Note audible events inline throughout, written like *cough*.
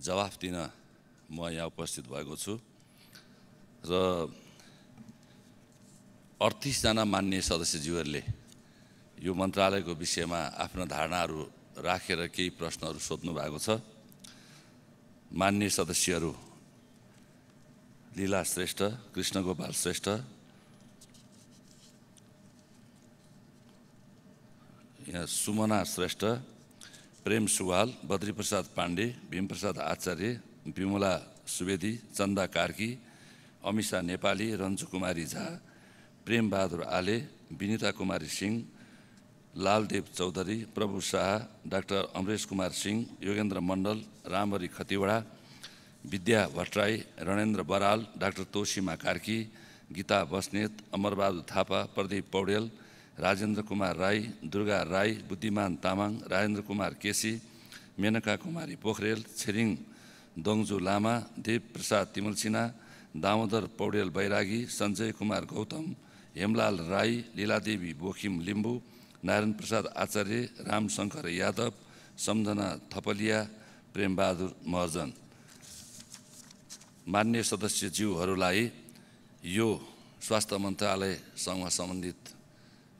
जवाफ दिन म यहाँ उपस्थित भएको छु र अडतिसजना मान्य सदस्यज्यूहरूले यो मन्त्रालयको विषयमा आफ्ना धारणाहरू राखेर रा केही प्रश्नहरू सोध्नु भएको छ मान्य सदस्यहरू लीला श्रेष्ठ कृष्ण गोपाल श्रेष्ठ यहाँ सुमना श्रेष्ठ प्रेम सुवाल बद्री प्रसाद पाण्डे भीमप्रसाद आचार्य विमला सुवेदी चन्दा कार्की अमिषा नेपाली रन्जु कुमारी झा प्रेमबहादुर आले विनिता कुमारी सिंह लालदेव चौधरी प्रभु शाह डाक्टर अमरेश कुमार सिंह योगेन्द्र मण्डल रामहरि खतिवडा विद्या भट्टराई रणेन्द्र बराल डाक्टर तोसिमा कार्की गीता बस्नेत अमरबहादुर थापा प्रदीप पौडेल राजेन्द्र कुमार राई दुर्गा राई बुद्धिमान तामाङ राजेन्द्र कुमार केसी मेनका कुमारी पोखरेल छिरिङ दोङजु लामा देवप्रसाद तिमल सिन्हा दामोदर पौडेल बैरागी सञ्जय कुमार गौतम हेमलाल राई लीलादेवी बोखिम लिम्बू नारायण प्रसाद आचार्य रामशङ्कर यादव सम्झना थपलिया प्रेमबहादुर महर्जन मान्य सदस्यज्यूहरूलाई यो स्वास्थ्य मन्त्रालयसँग सम्बन्धित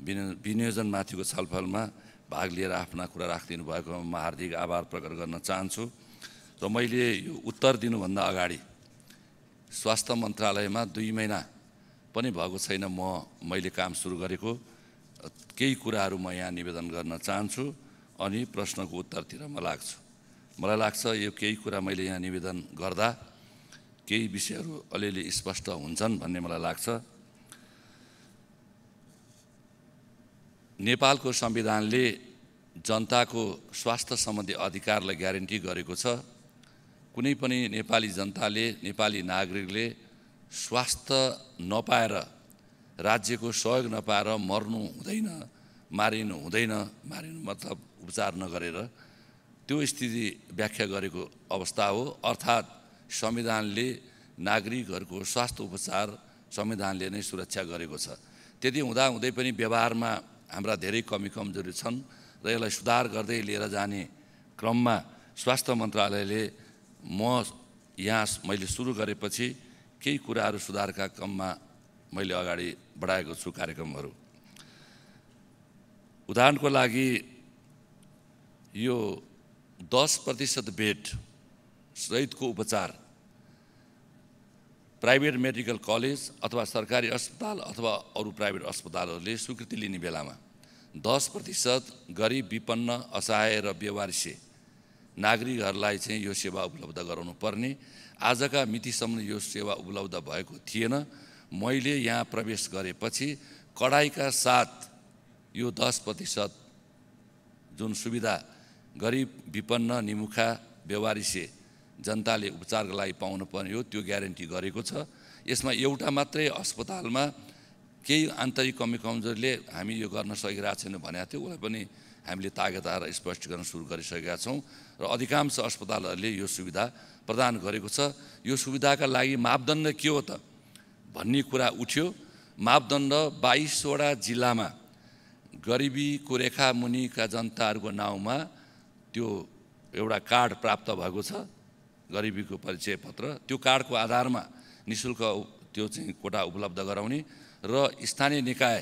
माथिको छलफलमा भाग लिएर आफ्ना कुरा राखिदिनु भएकोमा म हार्दिक आभार प्रकट गर्न चाहन्छु र मैले यो उत्तर दिनुभन्दा अगाडि स्वास्थ्य मन्त्रालयमा दुई महिना पनि भएको छैन म मैले काम सुरु गरेको केही कुराहरू म यहाँ निवेदन गर्न चाहन्छु अनि प्रश्नको उत्तरतिर म लाग्छु मलाई लाग्छ यो केही कुरा मैले यहाँ निवेदन गर्दा केही विषयहरू अलिअलि स्पष्ट हुन्छन् भन्ने मलाई लाग्छ नेपालको संविधानले जनताको स्वास्थ्य सम्बन्धी अधिकारलाई ग्यारेन्टी गरेको छ कुनै पनि नेपाली जनताले नेपाली नागरिकले स्वास्थ्य नपाएर राज्यको सहयोग नपाएर मर्नु हुँदैन मारिनु हुँदैन मारिनु मतलब उपचार नगरेर त्यो स्थिति व्याख्या गरेको अवस्था हो अर्थात् संविधानले नागरिकहरूको स्वास्थ्य उपचार संविधानले नै सुरक्षा गरेको छ त्यति हुँदाहुँदै पनि व्यवहारमा हाम्रा धेरै कमी कमजोरी छन् र यसलाई सुधार गर्दै लिएर जाने क्रममा स्वास्थ्य मन्त्रालयले म यहाँ मैले सुरु गरेपछि केही कुराहरू सुधारका क्रममा मैले अगाडि बढाएको छु कार्यक्रमहरू उदाहरणको लागि यो दस प्रतिशत बेड सहितको उपचार प्राइभेट मेडिकल कलेज अथवा सरकारी अस्पताल अथवा अरू प्राइभेट अस्पतालहरूले स्वीकृति लिने बेलामा दस प्रतिशत गरिब विपन्न असहाय र व्यवहारिसे नागरिकहरूलाई चाहिँ यो सेवा उपलब्ध गराउनु पर्ने आजका मितिसम्म यो सेवा उपलब्ध भएको थिएन मैले यहाँ प्रवेश गरेपछि कडाइका साथ यो दस प्रतिशत जुन सुविधा गरिब विपन्न निमुखा व्यवहारिसे जनताले उपचारको लागि पाउनु पर्ने हो त्यो ग्यारेन्टी गरेको छ यसमा एउटा मात्रै अस्पतालमा केही आन्तरिक कमी कमजोरीले हामी यो गर्न सकिरहेको छैन भनेको थियो उसलाई पनि हामीले स्पष्ट स्पष्टीकरण सुरु गरिसकेका छौँ र अधिकांश अस्पतालहरूले यो सुविधा प्रदान गरेको छ यो सुविधाका लागि मापदण्ड के हो त भन्ने कुरा उठ्यो मापदण्ड बाइसवटा जिल्लामा गरिबीको रेखा मुनिका जनताहरूको नाउँमा त्यो एउटा कार्ड प्राप्त भएको छ गरिबीको परिचय पत्र त्यो कार्डको आधारमा नि शुल्क त्यो चाहिँ कोटा उपलब्ध गराउने र स्थानीय निकाय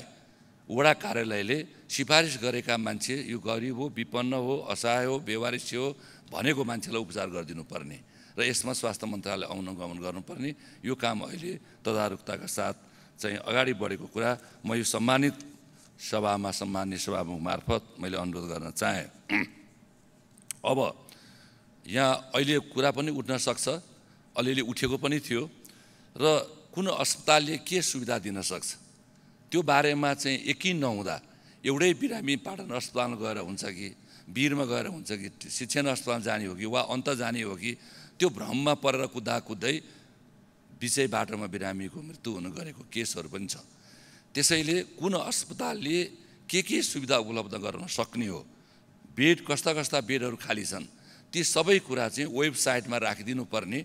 वडा कार्यालयले सिफारिस गरेका मान्छे यो गरिब हो विपन्न हो असहाय हो व्यवहारिस हो भनेको मान्छेलाई उपचार गरिदिनुपर्ने र यसमा स्वास्थ्य मन्त्रालय अनुगमन गर्नुपर्ने यो काम अहिले तदारुकताका साथ चाहिँ अगाडि बढेको कुरा म यो सम्मानित सभामा सम्मान्य सभामुख मार्फत मैले अनुरोध गर्न चाहेँ *clears throat* अब यहाँ अहिले कुरा पनि उठ्न सक्छ अलिअलि उठेको पनि थियो र कुन अस्पतालले के सुविधा दिन सक्छ त्यो बारेमा चाहिँ यकिन नहुँदा एउटै बिरामी पाटन अस्पताल गएर हुन्छ कि वीरमा गएर हुन्छ कि शिक्षण अस्पताल जाने हो कि वा अन्त जाने हो कि त्यो भ्रममा परेर कुद्दा कुद्दै बिचै बाटोमा बिरामीको मृत्यु हुनु गरेको केसहरू पनि छ त्यसैले कुन अस्पतालले के के सुविधा उपलब्ध गर्न सक्ने हो बेड कस्ता कस्ता बेडहरू खाली छन् ती सबै कुरा चाहिँ वेबसाइटमा राखिदिनु पर्ने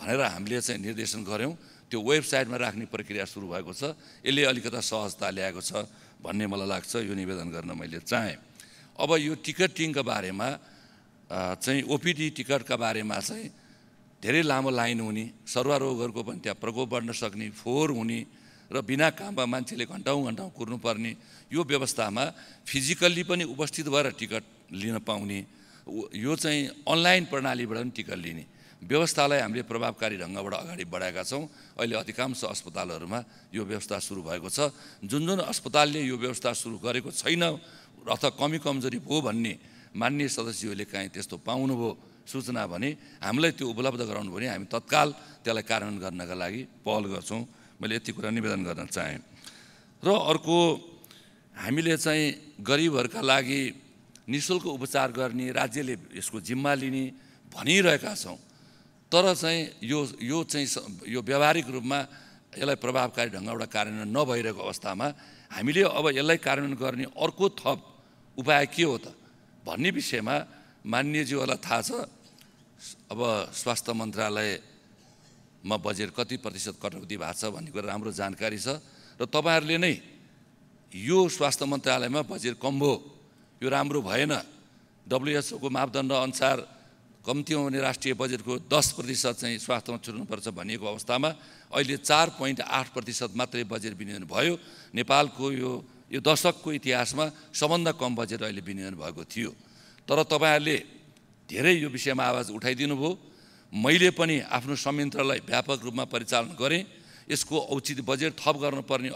भनेर हामीले चाहिँ निर्देशन गऱ्यौँ त्यो वेबसाइटमा राख्ने प्रक्रिया सुरु भएको छ यसले अलिकता सहजता ल्याएको छ भन्ने मलाई लाग्छ यो निवेदन गर्न मैले चाहेँ अब यो टिकटिङको बारेमा चाहिँ ओपिडी टिकटका बारेमा चाहिँ धेरै लामो लाइन हुने सर्वरोगहरूको पनि त्यहाँ प्रकोप बढ्न सक्ने फोहोर हुने र बिना काममा मान्छेले घन्टौँ घन्टौँ कुर्नुपर्ने यो व्यवस्थामा फिजिकल्ली पनि उपस्थित भएर टिकट लिन पाउने यो चाहिँ अनलाइन प्रणालीबाट पनि टिका लिने व्यवस्थालाई हामीले प्रभावकारी ढङ्गबाट अगाडि बढाएका छौँ अहिले अधिकांश अस्पतालहरूमा यो व्यवस्था सुरु भएको छ जुन जुन अस्पतालले यो व्यवस्था सुरु गरेको छैन अथवा कमी कमजोरी भयो भन्ने मान्य सदस्यहरूले काहीँ त्यस्तो पाउनुभयो सूचना भने हामीलाई त्यो उपलब्ध गराउनु भने हामी तत्काल त्यसलाई कार्यान्वयन गर्नका लागि पहल गर्छौँ मैले यति कुरा निवेदन गर्न चाहेँ र अर्को हामीले चाहिँ गरिबहरूका लागि निशुल्क उपचार गर्ने राज्यले यसको जिम्मा लिने भनिरहेका छौँ तर चाहिँ यो यो चाहिँ यो व्यावहारिक रूपमा यसलाई प्रभावकारी ढङ्गबाट कार्यान्वयन नभइरहेको अवस्थामा हामीले अब यसलाई कार्यान्वयन गर्ने अर्को थप उपाय के हो त भन्ने विषयमा मान्यज्यूहरूलाई थाहा छ अब स्वास्थ्य मन्त्रालयमा बजेट कति प्रतिशत कटौती भएको छ भन्ने कुरा राम्रो जानकारी छ र तपाईँहरूले नै यो स्वास्थ्य मन्त्रालयमा बजेट कम्बो यो राम्रो भएन डब्लुएचओको मापदण्ड अनुसार कम्तीमा भने राष्ट्रिय बजेटको दस प्रतिशत चाहिँ स्वास्थ्यमा छुट्नुपर्छ भनिएको अवस्थामा अहिले चार पोइन्ट आठ प्रतिशत मात्रै बजेट विनियोजन भयो नेपालको यो यो दशकको इतिहासमा सबभन्दा कम बजेट अहिले विनियोजन भएको थियो तर तपाईँहरूले धेरै यो विषयमा आवाज उठाइदिनु भयो मैले पनि आफ्नो संयन्त्रलाई व्यापक रूपमा परिचालन गरेँ यसको औचित्य बजेट थप गर्नुपर्ने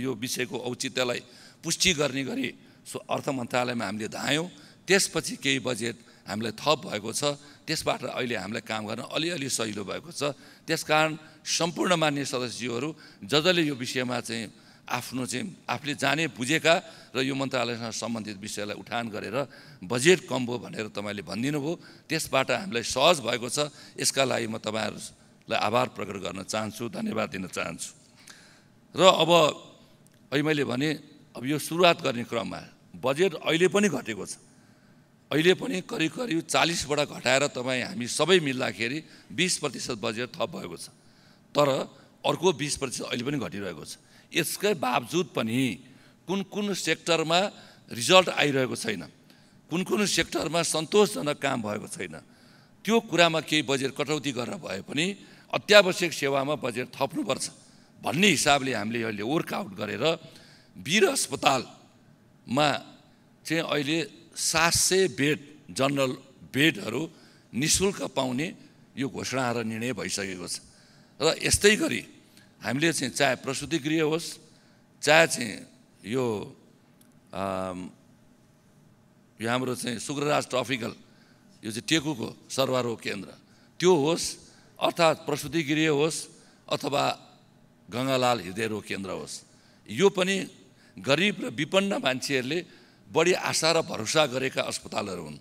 यो विषयको औचित्यलाई पुष्टि गर्ने गरी सो अर्थ मन्त्रालयमा हामीले धायौँ त्यसपछि केही बजेट हामीलाई थप भएको छ त्यसबाट अहिले हामीलाई काम गर्न अलिअलि सजिलो भएको छ त्यसकारण सम्पूर्ण मान्य सदस्यज्यूहरू ज जसले यो विषयमा चाहिँ आफ्नो चाहिँ आफूले जाने बुझेका र यो मन्त्रालयसँग सम्बन्धित विषयलाई उठान गरेर बजेट कम भयो भनेर तपाईँले भनिदिनु भयो त्यसबाट हामीलाई सहज भएको छ यसका लागि म तपाईँहरूलाई आभार प्रकट गर्न चाहन्छु धन्यवाद दिन चाहन्छु र अब अहिले मैले भने अब यो सुरुवात गर्ने क्रममा बजेट अहिले पनि घटेको छ अहिले पनि करिब करिब चालिसबाट घटाएर तपाईँ हामी सबै मिल्दाखेरि बिस प्रतिशत बजेट थप भएको छ तर अर्को बिस प्रतिशत अहिले पनि घटिरहेको छ यसकै बावजुद पनि कुन कुन सेक्टरमा रिजल्ट आइरहेको छैन कुन कुन सेक्टरमा सन्तोषजनक काम भएको छैन त्यो कुरामा केही बजेट कटौती गरेर भए पनि अत्यावश्यक सेवामा बजेट थप्नुपर्छ भन्ने हिसाबले हामीले अहिले वर्कआउट गरेर वीर अस्पतालमा चाहिँ अहिले सात सय बेड जनरल बेडहरू नि शुल्क पाउने यो घोषणा र निर्णय भइसकेको छ र यस्तै गरी हामीले चाहिँ चाहे प्रसुति गृह होस् चाहे चाहिँ यो यो हाम्रो चाहिँ सुग्रराज ट्रफिकल यो चाहिँ टेकुको सर्वारोह केन्द्र त्यो होस् अर्थात् प्रसुति गृह होस् अथवा गङ्गालाल हृदयरोग केन्द्र होस् यो पनि गरिब र विपन्न मान्छेहरूले बढी आशा र भरोसा गरेका अस्पतालहरू हुन्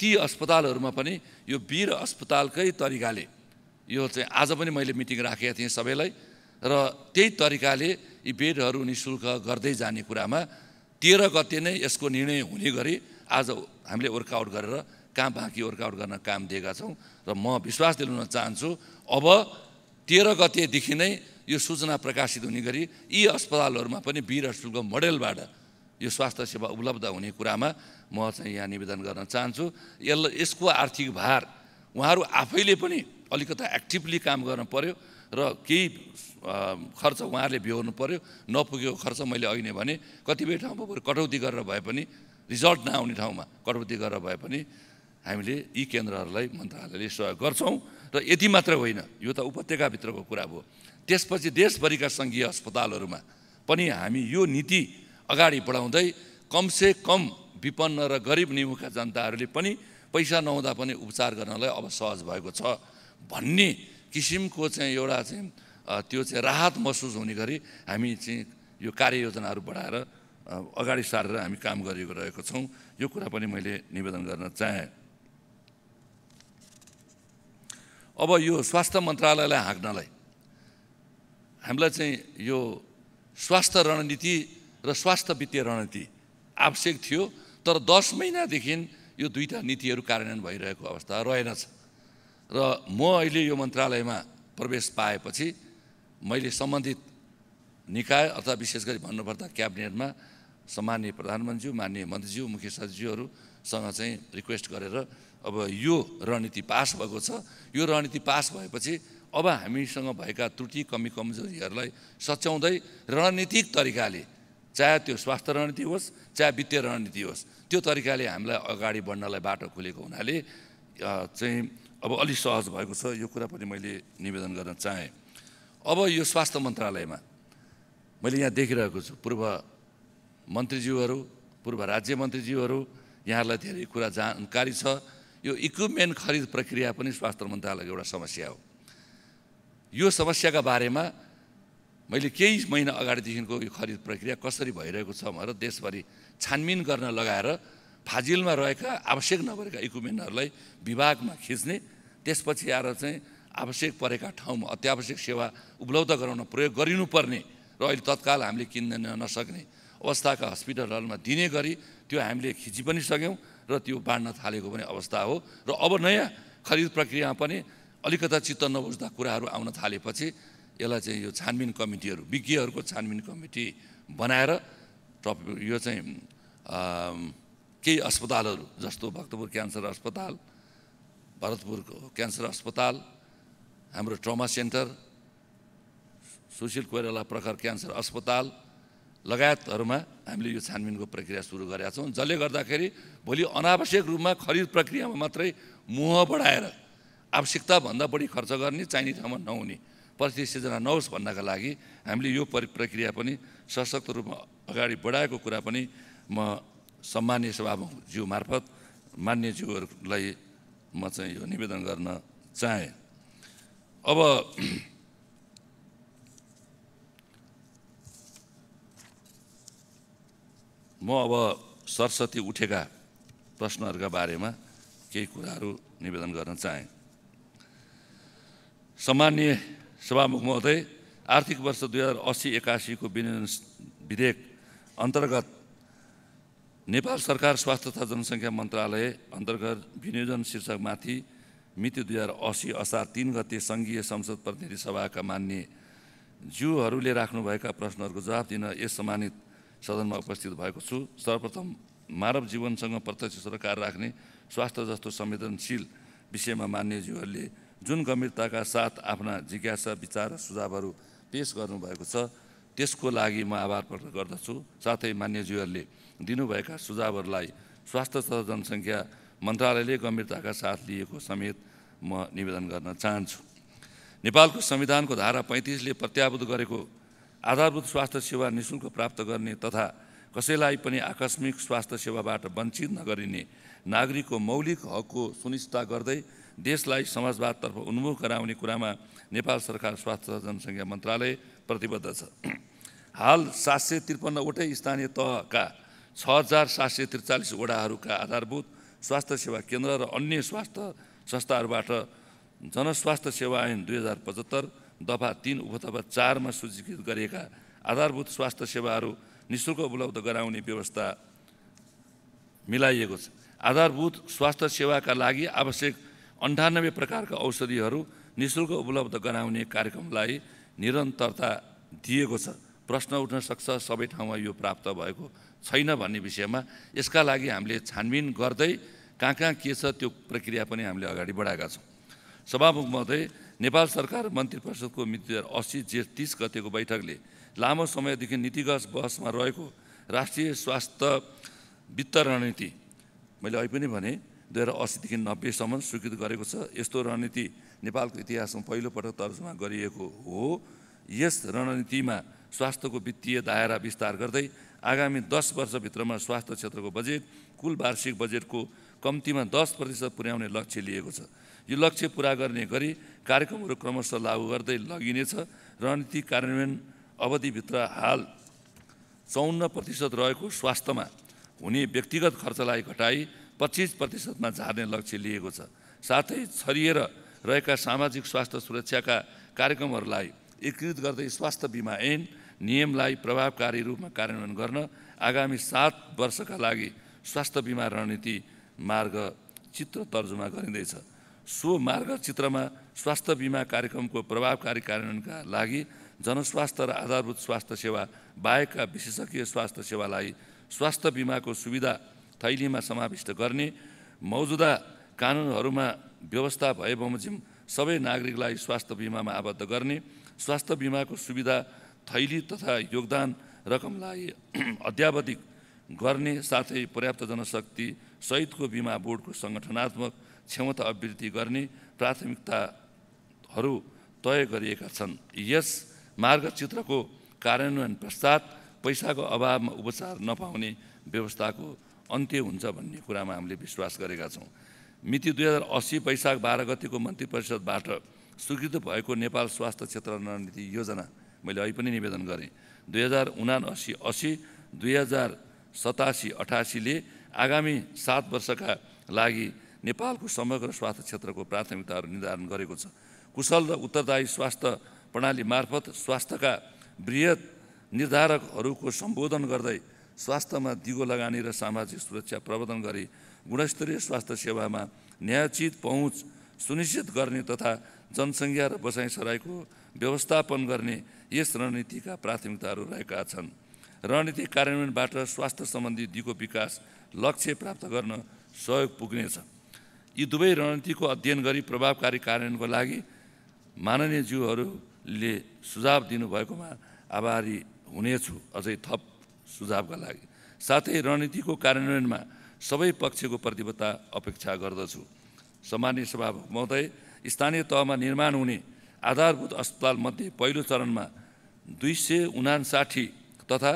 ती अस्पतालहरूमा पनि यो वीर अस्पतालकै तरिकाले यो चाहिँ आज पनि मैले मिटिङ राखेका थिएँ सबैलाई र त्यही तरिकाले यी बेडहरू नि शुल्क गर्दै जाने कुरामा तेह्र गते नै यसको निर्णय हुने गरी आज हामीले वर्कआउट गरेर कहाँ बाँकी वर्कआउट गर्न काम दिएका छौँ र म विश्वास दिलाउन चाहन्छु अब तेह्र गतेदेखि नै यो सूचना प्रकाशित हुने गरी यी अस्पतालहरूमा पनि वीर हस्पिटलको मोडेलबाट यो स्वास्थ्य सेवा उपलब्ध हुने कुरामा म चाहिँ यहाँ निवेदन गर्न चाहन्छु यसलाई यसको आर्थिक भार उहाँहरू आफैले पनि अलिकता एक्टिभली काम गर्न पर्यो र केही खर्च उहाँहरूले बिहोर्नु पर्यो नपुगेको खर्च मैले अहिले भने कतिपय ठाउँमा बरु कटौती गरेर भए पनि रिजल्ट नआउने ठाउँमा कटौती गरेर भए पनि हामीले यी केन्द्रहरूलाई मन्त्रालयले सहयोग गर्छौँ र यति मात्र होइन यो त उपत्यकाभित्रको कुरा भयो त्यसपछि देशभरिका सङ्घीय अस्पतालहरूमा पनि हामी यो नीति अगाडि बढाउँदै कमसे कम विपन्न र गरिब निमुखका जनताहरूले पनि पैसा नहुँदा पनि उपचार गर्नलाई अब सहज भएको छ भन्ने किसिमको चाहिँ एउटा चाहिँ त्यो चाहिँ राहत महसुस हुने गरी हामी चाहिँ यो कार्ययोजनाहरू बढाएर अगाडि सारेर हामी काम गरिरहेको छौँ यो कुरा पनि मैले निवेदन गर्न चाहेँ अब यो स्वास्थ्य मन्त्रालयलाई हाँक्नलाई हामीलाई चाहिँ यो स्वास्थ्य रणनीति र स्वास्थ्य वित्तीय रणनीति आवश्यक थियो तर दस महिनादेखि यो दुईवटा नीतिहरू कार्यान्वयन भइरहेको अवस्था रहेनछ र म अहिले यो मन्त्रालयमा प्रवेश पाएपछि मैले सम्बन्धित निकाय अथवा विशेष गरी भन्नुपर्दा क्याबिनेटमा सामान्य प्रधानमन्त्रीज्यू मान्य मन्त्रीज्यू मुख्य सचिवहरूसँग चाहिँ रिक्वेस्ट गरेर अब यो रणनीति पास भएको छ यो रणनीति पास भएपछि अब हामीसँग भएका त्रुटि कमी कमजोरीहरूलाई सच्याउँदै रणनीतिक तरिकाले चाहे त्यो स्वास्थ्य रणनीति होस् चाहे वित्तीय रणनीति होस् त्यो तरिकाले हामीलाई अगाडि बढ्नलाई बाटो खुलेको हुनाले चाहिँ अब अलि सहज भएको छ यो कुरा पनि मैले निवेदन गर्न चाहेँ अब यो स्वास्थ्य मन्त्रालयमा मैले यहाँ देखिरहेको छु पूर्व मन्त्रीज्यूहरू पूर्व राज्य मन्त्रीज्यूहरू यहाँहरूलाई धेरै कुरा जानकारी छ यो इक्विपमेन्ट खरिद प्रक्रिया पनि स्वास्थ्य मन्त्रालयको एउटा समस्या हो यो समस्याका बारेमा मैले केही महिना अगाडिदेखिको यो खरिद प्रक्रिया कसरी भइरहेको छ भनेर देशभरि छानबिन गर्न लगाएर फाजिलमा रहेका आवश्यक नभएका इक्विपमेन्टहरूलाई विभागमा खिच्ने त्यसपछि आएर चाहिँ आवश्यक परेका ठाउँमा अत्यावश्यक सेवा उपलब्ध गराउन प्रयोग गरिनुपर्ने र अहिले तत्काल हामीले किन्न नसक्ने अवस्थाका हस्पिटलहरूमा दिने गरी त्यो हामीले खिची पनि सक्यौँ र त्यो बाँड्न थालेको पनि अवस्था हो र अब नयाँ खरिद प्रक्रियामा पनि अलिकता चित्त नबुझ्दा कुराहरू आउन थालेपछि यसलाई चाहिँ यो छानबिन कमिटीहरू विज्ञहरूको छानबिन कमिटी बनाएर टप यो चाहिँ केही अस्पतालहरू जस्तो भक्तपुर क्यान्सर अस्पताल भरतपुरको क्यान्सर अस्पताल हाम्रो ट्रमा सेन्टर सुशील कोइराला प्रखर क्यान्सर अस्पताल लगायतहरूमा हामीले यो छानबिनको प्रक्रिया सुरु गरेका छौँ जसले गर्दाखेरि भोलि अनावश्यक रूपमा खरिद प्रक्रियामा मात्रै मुह बढाएर आवश्यकताभन्दा बढी खर्च गर्ने चाहिने ठाउँमा नहुने परिस्थिति सिर्जना नहोस् भन्नका लागि हामीले यो परि प्रक्रिया पनि सशक्त रूपमा अगाडि बढाएको कुरा पनि म सम्मान्य सभाज्यू मार्फत मान्यज्यूहरूलाई म चाहिँ यो निवेदन गर्न चाहेँ अब म अब सरस्वती उठेका प्रश्नहरूका बारेमा केही कुराहरू निवेदन गर्न चाहेँ सामान्य सभामुख महोदय आर्थिक वर्ष दुई हजार असी एकासीको विनियोजन विधेयक अन्तर्गत नेपाल सरकार स्वास्थ्य तथा जनसङ्ख्या मन्त्रालय अन्तर्गत विनियोजन शीर्षकमाथि मिति दुई हजार असी असार तिन गते सङ्घीय संसद प्रतिनिधि सभाका मान्य ज्यूहरूले राख्नुभएका प्रश्नहरूको जवाब दिन यस सम्मानित सदनमा उपस्थित भएको छु सर्वप्रथम मानव जीवनसँग प्रत्यक्ष सरकार राख्ने स्वास्थ्य जस्तो संवेदनशील विषयमा मान्य ज्यूहरूले जुन गम्भीरताका साथ आफ्ना जिज्ञासा विचार र सुझावहरू पेस गर्नुभएको छ त्यसको लागि म आभार प्रकट गर्दछु साथै मान्यज्यूहरूले दिनुभएका सुझावहरूलाई स्वास्थ्य तथा जनसङ्ख्या मन्त्रालयले गम्भीरताका साथ लिएको समेत म निवेदन गर्न चाहन्छु नेपालको संविधानको धारा पैँतिसले प्रत्याभूत गरेको आधारभूत स्वास्थ्य सेवा निशुल्क प्राप्त गर्ने तथा कसैलाई पनि आकस्मिक स्वास्थ्य सेवाबाट वञ्चित नगरिने नागरिकको मौलिक हकको सुनिश्चित गर्दै देशलाई समाजवादतर्फ उन्मुख गराउने कुरामा नेपाल सरकार स्वास्थ्य जनसङ्ख्या मन्त्रालय प्रतिबद्ध छ हाल सात सय त्रिपन्नवटै स्थानीय तहका छ हजार सात सय त्रिचालिस वडाहरूका आधारभूत स्वास्थ्य सेवा केन्द्र र अन्य स्वास्थ्य संस्थाहरूबाट जनस्वास्थ्य सेवा ऐन दुई हजार पचहत्तर दफा तिन उपथफा चारमा सूचीकृत गरिएका आधारभूत स्वास्थ्य सेवाहरू निशुल्क उपलब्ध गराउने व्यवस्था मिलाइएको छ आधारभूत स्वास्थ्य सेवाका लागि आवश्यक अन्ठानब्बे प्रकारका औषधिहरू निशुल्क उपलब्ध गराउने कार्यक्रमलाई निरन्तरता दिएको छ प्रश्न उठ्न सक्छ सबै ठाउँमा यो प्राप्त भएको छैन भन्ने विषयमा यसका लागि हामीले छानबिन गर्दै कहाँ कहाँ के छ त्यो प्रक्रिया पनि हामीले अगाडि बढाएका छौँ सभामुख महोदय नेपाल सरकार मन्त्री परिषदको मिति हजार अस्सी जेठ तिस गतिको बैठकले लामो समयदेखि नीतिगत बहसमा रहेको राष्ट्रिय स्वास्थ्य वित्त रणनीति मैले अहिले पनि भने दुई हजार असीदेखि नब्बेसम्म स्वीकृत गरेको छ यस्तो रणनीति नेपालको इतिहासमा पहिलोपटक तर्जुमा गरिएको हो यस रणनीतिमा स्वास्थ्यको वित्तीय दायरा विस्तार गर्दै आगामी दस वर्षभित्रमा स्वास्थ्य क्षेत्रको बजेट कुल वार्षिक बजेटको कम्तीमा दस प्रतिशत पुर्याउने लक्ष्य लिएको छ यो लक्ष्य पुरा गर्ने गरी कार्यक्रमहरू क्रमशः लागू गर्दै लगिनेछ रणनीति कार्यान्वयन अवधिभित्र हाल चौन्न प्रतिशत रहेको स्वास्थ्यमा हुने व्यक्तिगत खर्चलाई घटाई पच्चिस प्रतिशतमा झार्ने लक्ष्य लिएको छ साथै छरिएर रहेका सामाजिक स्वास्थ्य सुरक्षाका कार्यक्रमहरूलाई एकीकृत गर्दै स्वास्थ्य बिमा ऐन नियमलाई प्रभावकारी रूपमा कार्यान्वयन गर्न आगामी सात वर्षका लागि स्वास्थ्य बिमा रणनीति मार्ग चित्र तर्जुमा गरिँदैछ सो मार्ग चित्रमा स्वास्थ्य बिमा कार्यक्रमको प्रभावकारी कार्यान्वयनका लागि जनस्वास्थ्य र आधारभूत स्वास्थ्य सेवा बाहेकका विशेषज्ञ स्वास्थ्य सेवालाई स्वास्थ्य बिमाको सुविधा थैलीमा समाविष्ट गर्ने मौजुदा कानुनहरूमा व्यवस्था भए बमोजिम सबै नागरिकलाई स्वास्थ्य बिमामा आबद्ध गर्ने स्वास्थ्य बिमाको सुविधा थैली तथा योगदान रकमलाई *clears throat* अध्यावधिक गर्ने साथै पर्याप्त जनशक्ति सहितको बिमा बोर्डको सङ्गठनात्मक क्षमता अभिवृद्धि गर्ने प्राथमिकताहरू तय गरिएका छन् यस मार्गचित्रको कार्यान्वयन पश्चात पैसाको अभावमा उपचार नपाउने व्यवस्थाको अन्त्य हुन्छ भन्ने कुरामा हामीले विश्वास गरेका छौँ मिति दुई हजार असी वैशाख बाह्र गतिको मन्त्री परिषदबाट स्वीकृत भएको नेपाल स्वास्थ्य क्षेत्र रणनीति योजना मैले अहिले पनि निवेदन गरेँ दुई हजार उना असी असी दुई हजार सतासी अठासीले आगामी सात वर्षका लागि नेपालको समग्र स्वास्थ्य क्षेत्रको प्राथमिकताहरू निर्धारण गरेको छ कुशल र उत्तरदायी स्वास्थ्य प्रणाली मार्फत स्वास्थ्यका वृहत निर्धारकहरूको सम्बोधन गर्दै स्वास्थ्यमा दिगो लगानी र सामाजिक सुरक्षा प्रवर्धन गरी गुणस्तरीय स्वास्थ्य सेवामा न्यायचित पहुँच सुनिश्चित गर्ने तथा जनसङ्ख्या र बसाइसराईको व्यवस्थापन गर्ने यस रणनीतिका प्राथमिकताहरू रहेका छन् रणनीति कार्यान्वयनबाट स्वास्थ्य सम्बन्धी दिगो विकास लक्ष्य प्राप्त गर्न सहयोग पुग्नेछ यी दुवै रणनीतिको अध्ययन गरी प्रभावकारी कार्यान्वयनको लागि माननीय जीवहरूले सुझाव दिनुभएकोमा आभारी हुनेछु अझै थप सुझावका लागि साथै रणनीतिको कार्यान्वयनमा सबै पक्षको प्रतिबद्धता अपेक्षा गर्दछु सामान्य सभा महोदय स्थानीय तहमा निर्माण हुने आधारभूत अस्पतालमध्ये पहिलो चरणमा दुई सय उनासाठी तथा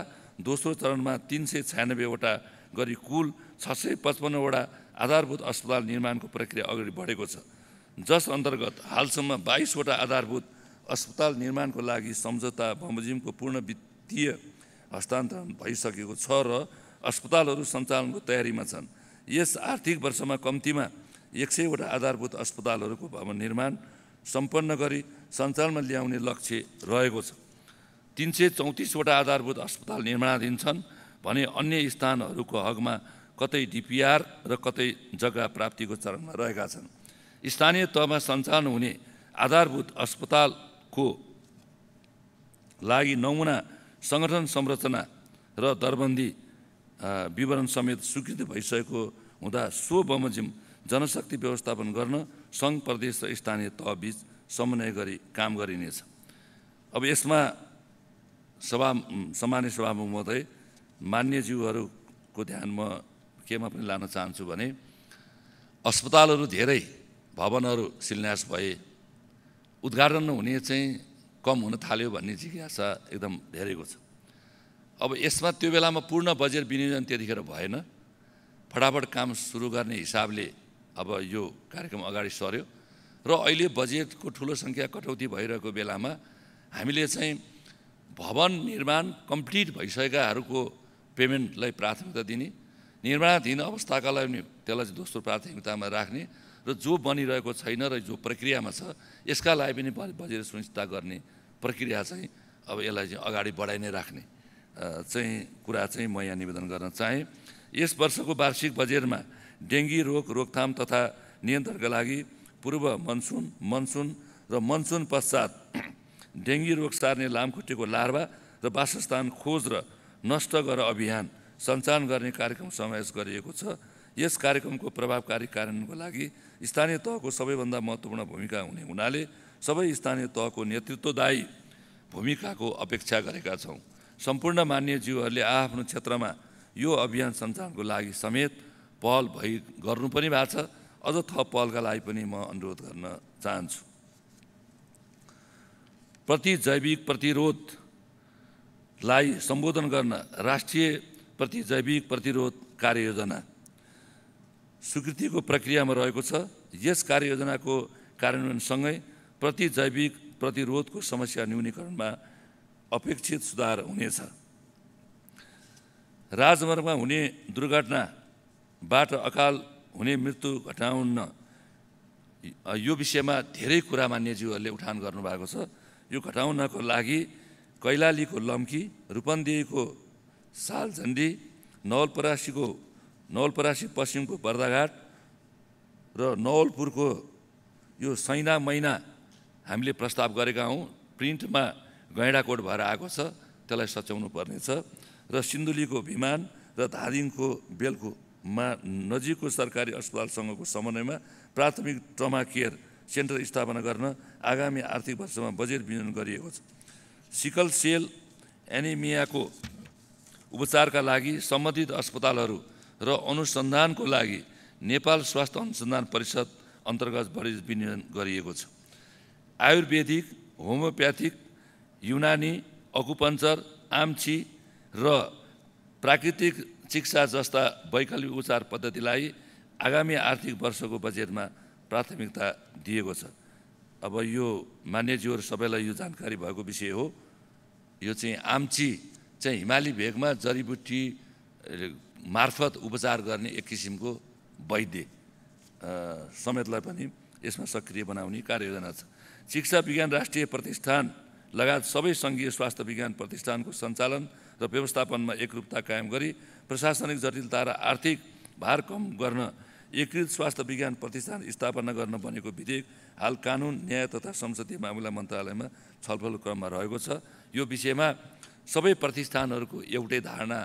दोस्रो चरणमा तिन सय छयानब्बेवटा गरी कुल छ सय पचपन्नवटा आधारभूत अस्पताल निर्माणको प्रक्रिया अगाडि बढेको छ जस अन्तर्गत हालसम्म बाइसवटा आधारभूत अस्पताल निर्माणको लागि सम्झौता बमोजिमको पूर्ण वित्तीय हस्तान्तरण भइसकेको छ र अस्पतालहरू सञ्चालनको तयारीमा छन् यस आर्थिक वर्षमा कम्तीमा एक सयवटा आधारभूत अस्पतालहरूको भवन निर्माण सम्पन्न गरी सञ्चालनमा ल्याउने लक्ष्य रहेको छ तिन सय चौतिसवटा आधारभूत अस्पताल निर्माणाधीन छन् भने अन्य स्थानहरूको हकमा कतै डिपिआर र कतै जग्गा प्राप्तिको चरणमा रहेका छन् स्थानीय तहमा सञ्चालन हुने आधारभूत अस्पतालको लागि नमुना सङ्गठन संरचना र दरबन्दी विवरण समेत स्वीकृति भइसकेको हुँदा सो बमोजिम जनशक्ति व्यवस्थापन गर्न सङ्घ प्रदेश र स्थानीय तहबीच समन्वय गरी काम गरिनेछ अब यसमा सभा सामान्य सभामुख महोदय मान्यज्यूहरूको ध्यान म केमा पनि लान चाहन्छु भने अस्पतालहरू धेरै भवनहरू शिलान्यास भए उद्घाटन हुने चाहिँ कम हुन थाल्यो भन्ने जिज्ञासा एकदम धेरैको छ अब यसमा त्यो बेलामा पूर्ण बजेट विनियोजन त्यतिखेर भएन फटाफट काम सुरु गर्ने हिसाबले अब यो कार्यक्रम अगाडि सर्यो र अहिले बजेटको ठुलो सङ्ख्या कटौती भइरहेको बेलामा हामीले चाहिँ भवन निर्माण कम्प्लिट भइसकेकाहरूको पेमेन्टलाई प्राथमिकता दिने निर्माणाधीन अवस्थाकालाई पनि त्यसलाई चाहिँ दोस्रो प्राथमिकतामा राख्ने र जो बनिरहेको छैन र जो प्रक्रियामा छ यसका लागि पनि बजेर सुनिश्चितता गर्ने प्रक्रिया चाहिँ अब यसलाई चाहिँ अगाडि बढाइ नै राख्ने चाहिँ कुरा चाहिँ म यहाँ निवेदन गर्न चाहेँ यस वर्षको वार्षिक बजेटमा डेङ्गी रोग रोकथाम तथा नियन्त्रणका लागि पूर्व मनसुन मनसुन र मनसुन पश्चात डेङ्गी रोग सार्ने लामखुट्टेको लार्वा र वासस्थान खोज र नष्ट गर अभियान सञ्चालन गर्ने कार्यक्रम समावेश गरिएको छ यस कार्यक्रमको प्रभावकारी कार्यान्वयनको लागि स्थानीय तहको सबैभन्दा महत्त्वपूर्ण भूमिका हुने हुनाले सबै स्थानीय तहको नेतृत्वदायी भूमिकाको अपेक्षा गरेका छौँ सम्पूर्ण जीवहरूले आआफ्नो क्षेत्रमा यो अभियान सञ्चालनको लागि समेत पहल भइ गर्नु पनि भएको छ अझ थप पहलका लागि पनि म अनुरोध गर्न चाहन्छु प्रतिजैविक प्रतिरोधलाई सम्बोधन गर्न राष्ट्रिय प्रतिजैविक प्रतिरोध कार्ययोजना स्वीकृतिको प्रक्रियामा रहेको छ यस कार्ययोजनाको कार्यान्वयनसँगै प्रतिजैविक प्रतिरोधको समस्या न्यूनीकरणमा अपेक्षित सुधार हुनेछ राजमार्गमा हुने दुर्घटनाबाट अकाल हुने मृत्यु घटाउन यो विषयमा धेरै कुरा मान्यज्यूहरूले उठान गर्नुभएको छ यो घटाउनको लागि कैलालीको लम्की रूपन्देहीको सालझन्डी नवलपरासीको नवलपरासी पश्चिमको पर्दाघाट र नवलपुरको यो सैना मैना हामीले प्रस्ताव गरेका हौँ प्रिन्टमा गैँडाकोट भएर आएको छ त्यसलाई सच्याउनु पर्नेछ र सिन्धुलीको विमान र धादिङको बेलकोमा नजिकको सरकारी अस्पतालसँगको समन्वयमा प्राथमिक ट्रमा केयर सेन्टर स्थापना गर्न आगामी आर्थिक वर्षमा बजेट विनियोजन गरिएको छ सिकल सेल एनिमियाको उपचारका लागि सम्बन्धित अस्पतालहरू र अनुसन्धानको लागि नेपाल स्वास्थ्य अनुसन्धान परिषद अन्तर्गत बढी विनियोजन गरिएको छ आयुर्वेदिक होमियोप्याथिक युनानी अकुपञ्चर आम्ची र प्राकृतिक चिकित्सा जस्ता वैकल्पिक उपचार पद्धतिलाई आगामी आर्थिक वर्षको बजेटमा प्राथमिकता दिएको छ अब यो मान्यज्यूहरू सबैलाई यो जानकारी भएको विषय हो यो चाहिँ आम्ची चाहिँ हिमाली भेगमा जडीबुटी मार्फत उपचार गर्ने एक किसिमको वैद्य समेतलाई पनि यसमा सक्रिय बनाउने कार्ययोजना छ शिक्षा विज्ञान राष्ट्रिय प्रतिष्ठान लगायत सबै सङ्घीय स्वास्थ्य विज्ञान प्रतिष्ठानको सञ्चालन र व्यवस्थापनमा एकरूपता कायम गरी प्रशासनिक जटिलता र आर्थिक भार कम गर्न एकीकृत स्वास्थ्य विज्ञान प्रतिष्ठान स्थापना गर्न बनेको विधेयक हाल कानुन न्याय तथा संसदीय मामिला मन्त्रालयमा छलफल क्रममा रहेको छ यो विषयमा सबै प्रतिष्ठानहरूको एउटै धारणा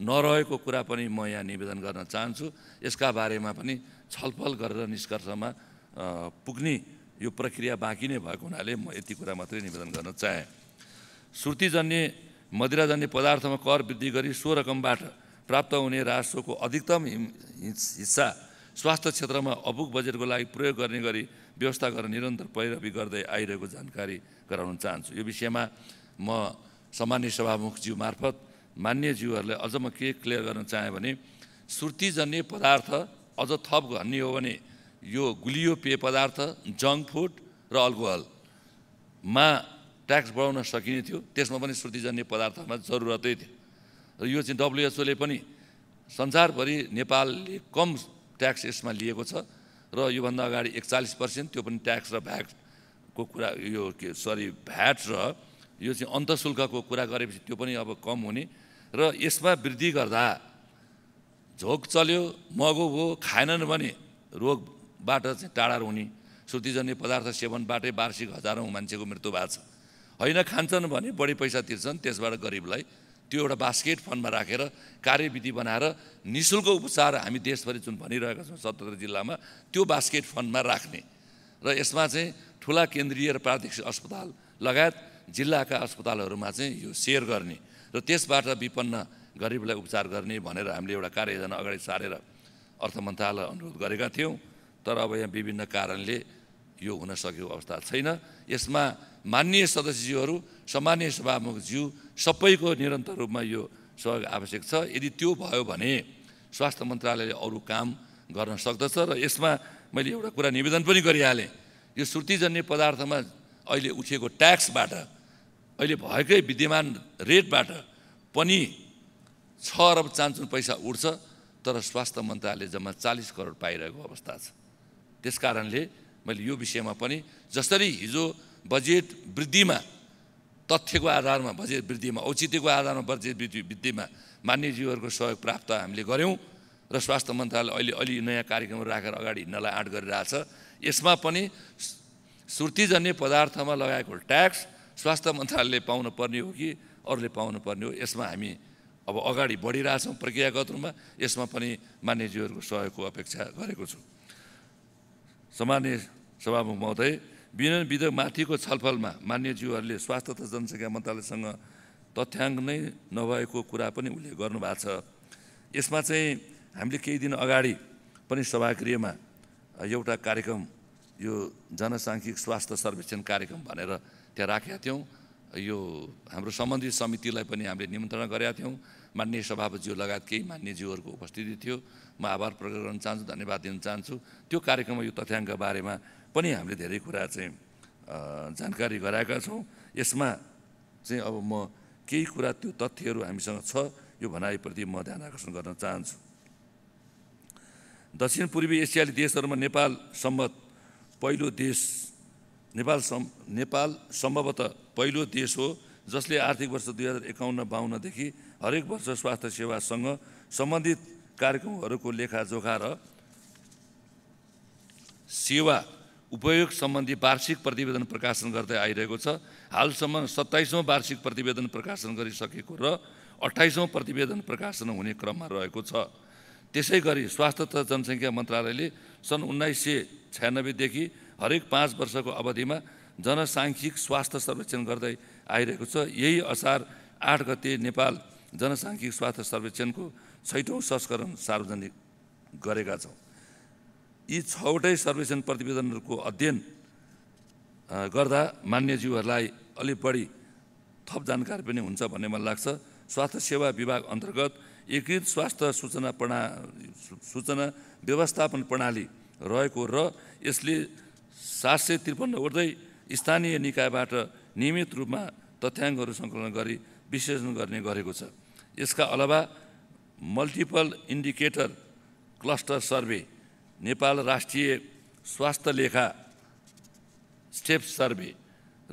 नरहेको कुरा पनि म यहाँ निवेदन गर्न चाहन्छु यसका बारेमा पनि छलफल गरेर निष्कर्षमा पुग्ने यो प्रक्रिया बाँकी नै भएको हुनाले म यति कुरा मात्रै निवेदन गर्न चाहे श्रुतिजन्य मदिराजन्य पदार्थमा कर वृद्धि गरी सो रकमबाट प्राप्त हुने राजस्वको अधिकतम हिस्सा स्वास्थ्य क्षेत्रमा अबुक बजेटको लागि प्रयोग गर्ने गरी व्यवस्था गर्न निरन्तर पैरवी गर्दै आइरहेको जानकारी गराउन चाहन्छु यो विषयमा म सामान्य सभामुखज्यू मार्फत मान्यज्यूहरूले अझ म के क्लियर गर्न चाहेँ भने सुर्तीजन्य पदार्थ अझ थप भन्ने हो भने यो गुलियो पेय पदार्थ जङ्क फुड र अल्कोहलमा ट्याक्स बढाउन सकिने थियो त्यसमा पनि श्रुतिजन्य पदार्थमा जरुरतै थियो र यो चाहिँ डब्लुएचओले पनि संसारभरि नेपालले कम ट्याक्स यसमा लिएको छ र योभन्दा अगाडि एकचालिस पर्सेन्ट त्यो पनि ट्याक्स र भ्याटको कुरा यो के सरी भ्याट र यो चाहिँ अन्तशुल्कको कुरा गरेपछि त्यो पनि अब कम हुने र यसमा वृद्धि गर्दा झोक चल्यो मगो भयो खाएनन् भने रोगबाट चाहिँ टाढा हुने श्रुतिजन्य पदार्थ सेवनबाटै वार्षिक हजारौँ मान्छेको मृत्यु भएको छ होइन खान्छन् भने बढी पैसा तिर्छन् त्यसबाट गरिबलाई त्यो एउटा बास्केट फन्डमा राखेर कार्यविधि बनाएर नि शुल्क उपचार हामी देशभरि जुन भनिरहेका छौँ सतहत्तर जिल्लामा त्यो बास्केट फन्डमा राख्ने र यसमा चाहिँ ठुला केन्द्रीय र प्रादेशिक अस्पताल लगायत जिल्लाका अस्पतालहरूमा चाहिँ यो सेयर गर्ने र त्यसबाट विपन्न गरिबलाई उपचार गर्ने भनेर हामीले एउटा कार्ययोजना अगाडि सारेर अर्थ मन्त्रालय अनुरोध गरेका थियौँ तर अब यहाँ विभिन्न कारणले यो हुन सकेको अवस्था छैन यसमा मान्य सदस्यज्यूहरू सामान्य सभामुखज्यू सबैको निरन्तर रूपमा यो सहयोग आवश्यक छ यदि त्यो भयो भने स्वास्थ्य मन्त्रालयले अरू काम गर्न सक्दछ र यसमा मैले एउटा कुरा निवेदन पनि गरिहालेँ यो श्रुतिजन्य पदार्थमा अहिले उठेको ट्याक्सबाट अहिले भएकै विद्यमान रेटबाट पनि छ अरब चान्चुन पैसा उठ्छ तर स्वास्थ्य मन्त्रालयले जम्मा चालिस करोड पाइरहेको अवस्था छ त्यस कारणले मैले यो विषयमा पनि जसरी हिजो बजेट वृद्धिमा तथ्यको आधारमा बजेट वृद्धिमा औचित्यको आधारमा बजेट वृद्धि वृद्धिमा मान्यजीवहरूको सहयोग प्राप्त हामीले गऱ्यौँ र स्वास्थ्य मन्त्रालय अहिले अलि नयाँ कार्यक्रम राखेर अगाडि हिँड्नलाई आँट गरिरहेछ यसमा पनि सुर्तिजन्य पदार्थमा लगाएको ट्याक्स स्वास्थ्य मन्त्रालयले पाउनुपर्ने पर्ने हो कि अरूले पाउनु पर्ने हो यसमा हामी अब अगाडि बढिरहेछौँ प्रक्रियागत रूपमा यसमा पनि मान्यज्यूहरूको सहयोगको अपेक्षा गरेको छु सामान्य सभामुख महोदय विनियन विधेयक माथिको छलफलमा मान्यज्यूहरूले स्वास्थ्य तथा जनसङ्ख्या मन्त्रालयसँग तथ्याङ्क नै नभएको कुरा पनि उसले गर्नुभएको छ यसमा चाहिँ हामीले केही दिन अगाडि पनि सभागृहमा एउटा कार्यक्रम यो जनसाङ्ख्यिक स्वास्थ्य सर्वेक्षण कार्यक्रम भनेर त्यहाँ राखेका थियौँ यो हाम्रो सम्बन्धित समितिलाई पनि हामीले निमन्त्रणा गरेका थियौँ मान्य सभापतिज्यू लगायत केही मान्यज्यूहरूको उपस्थिति थियो म आभार प्रकट गर्न चाहन्छु धन्यवाद दिन चाहन्छु त्यो कार्यक्रममा यो तथ्याङ्क बारेमा पनि हामीले धेरै कुरा चाहिँ जानकारी गराएका छौँ यसमा चाहिँ अब म केही कुरा त्यो तथ्यहरू हामीसँग छ यो भनाइप्रति म ध्यान आकर्षण गर्न चाहन्छु दक्षिण पूर्वी एसियाली देशहरूमा नेपाल सम्मत पहिलो देश नेपाल सम् नेपाल सम्भवतः पहिलो देश हो जसले आर्थिक वर्ष दुई हजार एकाउन्न बाहन्नदेखि हरेक वर्ष स्वास्थ्य सेवासँग सम्बन्धित कार्यक्रमहरूको लेखाजोखा र सेवा उपयोग सम्बन्धी वार्षिक प्रतिवेदन प्रकाशन गर्दै आइरहेको छ हालसम्म सत्ताइसौँ वार्षिक प्रतिवेदन प्रकाशन गरिसकेको र अठाइसौँ प्रतिवेदन प्रकाशन हुने क्रममा रहेको छ त्यसै गरी स्वास्थ्य तथा जनसङ्ख्या मन्त्रालयले सन् उन्नाइस सय छ्यानब्बेदेखि हरेक पाँच वर्षको अवधिमा जनसाङ्ख्यिक स्वास्थ्य सर्वेक्षण गर्दै आइरहेको छ यही असार आठ गते नेपाल जनसाङ्ख्यिक स्वास्थ्य सर्वेक्षणको छैटौँ संस्करण सार्वजनिक गरेका छौँ यी छवटै सर्वेक्षण प्रतिवेदनहरूको अध्ययन गर्दा मान्यजीवहरूलाई अलि बढी थप जानकारी पनि हुन्छ भन्ने मलाई लाग्छ स्वास्थ्य सेवा विभाग अन्तर्गत एकीकृत स्वास्थ्य सूचना प्रणा सूचना व्यवस्थापन प्रणाली रहेको र यसले सात सय त्रिपन्न उठ्दै स्थानीय निकायबाट नियमित रूपमा तथ्याङ्कहरू सङ्कलन गरी विश्लेषण गर्ने गरेको छ यसका अलावा multiple indicator cluster survey Nepal राष्ट्रिय स्वास्थ्य लेखा स्टेप सर्वे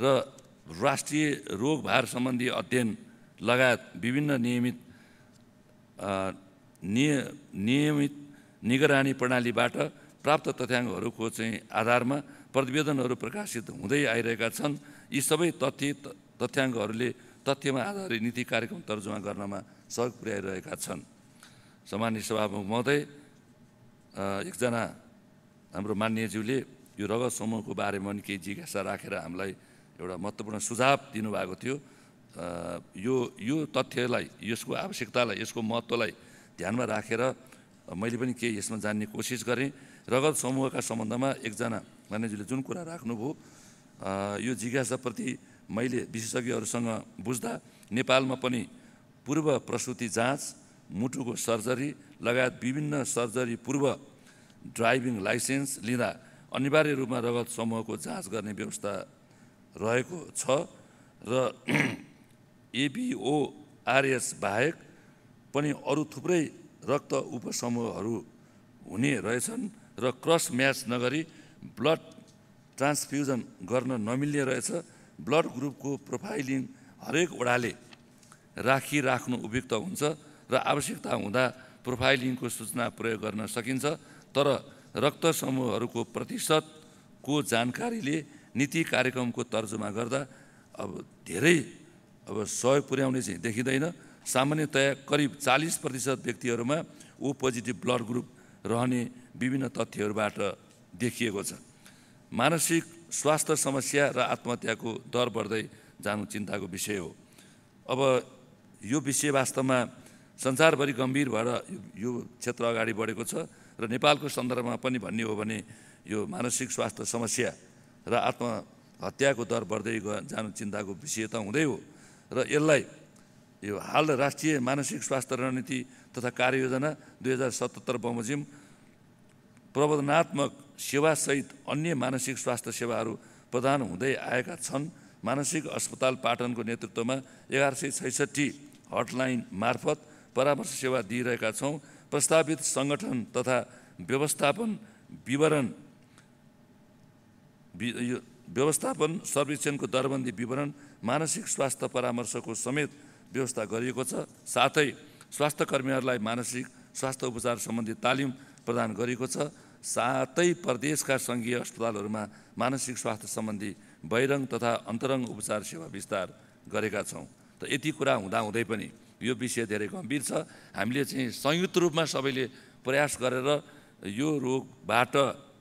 र राष्ट्रिय रोगभार सम्बन्धी अध्ययन लगायत विभिन्न नियमित नियमित निगरानी प्रणालीबाट प्राप्त तथ्याङ्कहरूको चाहिँ आधारमा प्रतिवेदनहरू प्रकाशित हुँदै आइरहेका छन् यी सबै तथ्य तथ्याङ्कहरूले तथ्यमा आधारित नीति कार्यक्रम तर्जुमा गर्नमा सहयोग पुर्याइरहेका छन् सामान्य सभामुख महोदय एकजना हाम्रो मान्यज्यूले यो रगत समूहको बारेमा पनि केही जिज्ञासा राखेर हामीलाई एउटा महत्त्वपूर्ण सुझाव दिनुभएको थियो यो यो तथ्यलाई यसको आवश्यकतालाई यसको महत्त्वलाई ध्यानमा राखेर मैले पनि केही यसमा जान्ने कोसिस गरेँ रगत समूहका सम्बन्धमा एकजना मानिसजीले जुन कुरा राख्नुभयो यो जिज्ञासाप्रति मैले विशेषज्ञहरूसँग बुझ्दा नेपालमा पनि पूर्व प्रसुति जाँच मुटुको सर्जरी लगायत विभिन्न सर्जरी पूर्व ड्राइभिङ लाइसेन्स लिँदा अनिवार्य रूपमा रगत समूहको जाँच गर्ने व्यवस्था रहेको छ र *clears throat* एबिओआरएस बाहेक पनि अरू थुप्रै रक्त उपसमूहहरू हुने रहेछन् र क्रस म्याच नगरी ब्लड ट्रान्सफ्युजन गर्न नमिल्ने रहेछ ब्लड ग्रुपको प्रोफाइलिङ हरेक वडाले राखिराख्नु उपयुक्त हुन्छ र आवश्यकता हुँदा प्रोफाइलिङको सूचना प्रयोग गर्न सकिन्छ तर रक्त समूहहरूको प्रतिशतको जानकारीले नीति कार्यक्रमको तर्जुमा गर्दा अब धेरै अब सहयोग पुर्याउने चाहिँ देखिँदैन सामान्यतया करिब चालिस प्रतिशत व्यक्तिहरूमा ओ पोजिटिभ ब्लड ग्रुप रहने विभिन्न तथ्यहरूबाट देखिएको छ मानसिक स्वास्थ्य समस्या र आत्महत्याको दर बढ्दै जानु चिन्ताको विषय हो अब यो विषय वास्तवमा संसारभरि गम्भीर भएर यो क्षेत्र अगाडि बढेको छ र नेपालको सन्दर्भमा पनि भन्ने हो भने यो मानसिक स्वास्थ्य समस्या र आत्महत्याको दर बढ्दै जानु चिन्ताको विषय त हुँदै हो र यसलाई यो हाल राष्ट्रिय मानसिक स्वास्थ्य रणनीति तथा कार्ययोजना दुई हजार सतहत्तर बमोजिम प्रबन्धनात्मक सेवासहित अन्य मानसिक स्वास्थ्य सेवाहरू प्रदान हुँदै आएका छन् मानसिक अस्पताल पाटनको नेतृत्वमा एघार सय छैसठी हटलाइन मार्फत परामर्श सेवा दिइरहेका छौँ प्रस्तावित सङ्गठन तथा व्यवस्थापन विवरण व्यवस्थापन सर्वेक्षणको दरबन्दी विवरण मानसिक स्वास्थ्य परामर्शको समेत व्यवस्था गरिएको छ साथै स्वास्थ्य कर्मीहरूलाई मानसिक स्वास्थ्य उपचार सम्बन्धी तालिम प्रदान गरेको छ सातै प्रदेशका सङ्घीय अस्पतालहरूमा मानसिक स्वास्थ्य सम्बन्धी बहिरङ तथा अन्तरङ्ग उपचार सेवा विस्तार गरेका छौँ त यति कुरा हुँदाहुँदै पनि यो विषय धेरै गम्भीर छ हामीले चाहिँ संयुक्त रूपमा सबैले प्रयास गरेर यो रोगबाट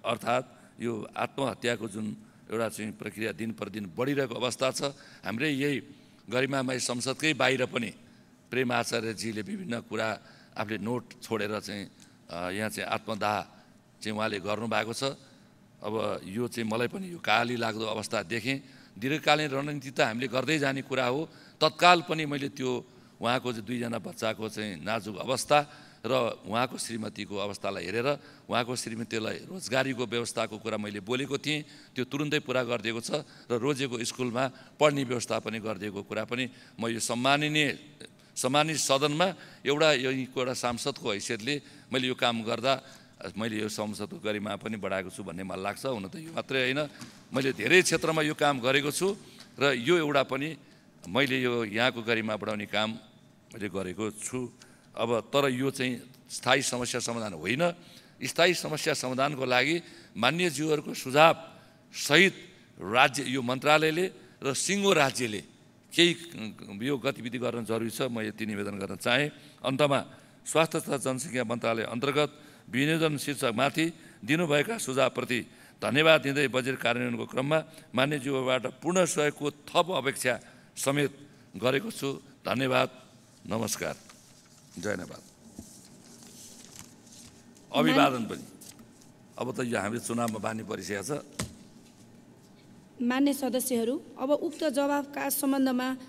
अर्थात् यो आत्महत्याको जुन एउटा चाहिँ प्रक्रिया दिन प्रतिदिन बढिरहेको अवस्था छ हाम्रै यही गरिमामय संसदकै बाहिर पनि प्रेम आचार्यजीले विभिन्न कुरा आफूले नोट छोडेर चाहिँ यहाँ चाहिँ आत्मदाह चाहिँ उहाँले गर्नुभएको छ अब यो चाहिँ मलाई पनि यो काली लाग्दो अवस्था देखेँ दीर्घकालीन रणनीति त हामीले गर्दै जाने कुरा हो तत्काल पनि मैले त्यो उहाँको चाहिँ दुईजना बच्चाको चाहिँ नाजुक अवस्था र उहाँको श्रीमतीको अवस्थालाई हेरेर उहाँको श्रीमतीलाई रोजगारीको व्यवस्थाको कुरा मैले बोलेको थिएँ त्यो तुरुन्तै पुरा गरिदिएको छ र रोजेको स्कुलमा पढ्ने व्यवस्था पनि गरिदिएको कुरा पनि म यो सम्माननीय सम्मानित सदनमा एउटा यो एउटा सांसदको हैसियतले मैले यो काम गर्दा मैले यो संसदको गरिमा पनि बढाएको छु भन्ने मलाई लाग्छ हुन त यो मात्रै होइन मैले धेरै क्षेत्रमा यो काम गरेको छु र यो एउटा पनि मैले यो यहाँको गरिमा बढाउने काम मैले गरेको छु अब तर यो चाहिँ स्थायी समस्या समाधान होइन स्थायी समस्या समाधानको लागि मान्यज्यूहरूको सुझाव सहित राज्य यो मन्त्रालयले र सिङ्गो राज्यले केही यो गतिविधि गर्न जरुरी छ म यति निवेदन गर्न चाहेँ अन्तमा स्वास्थ्य तथा जनसङ्ख्या मन्त्रालय अन्तर्गत विनियोजन शीर्षकमाथि दिनुभएका सुझावप्रति धन्यवाद दिँदै बजेट कार्यान्वयनको क्रममा मान्यज्यूबाट पूर्ण सहयोगको थप अपेक्षा समेत गरेको छु धन्यवाद नमस्कार जयनवाद अभिवादन पनि अब त यो हामीले चुनावमा बानी परिसकेको छ मान्य सदस्यहरू अब उक्त जवाफका सम्बन्धमा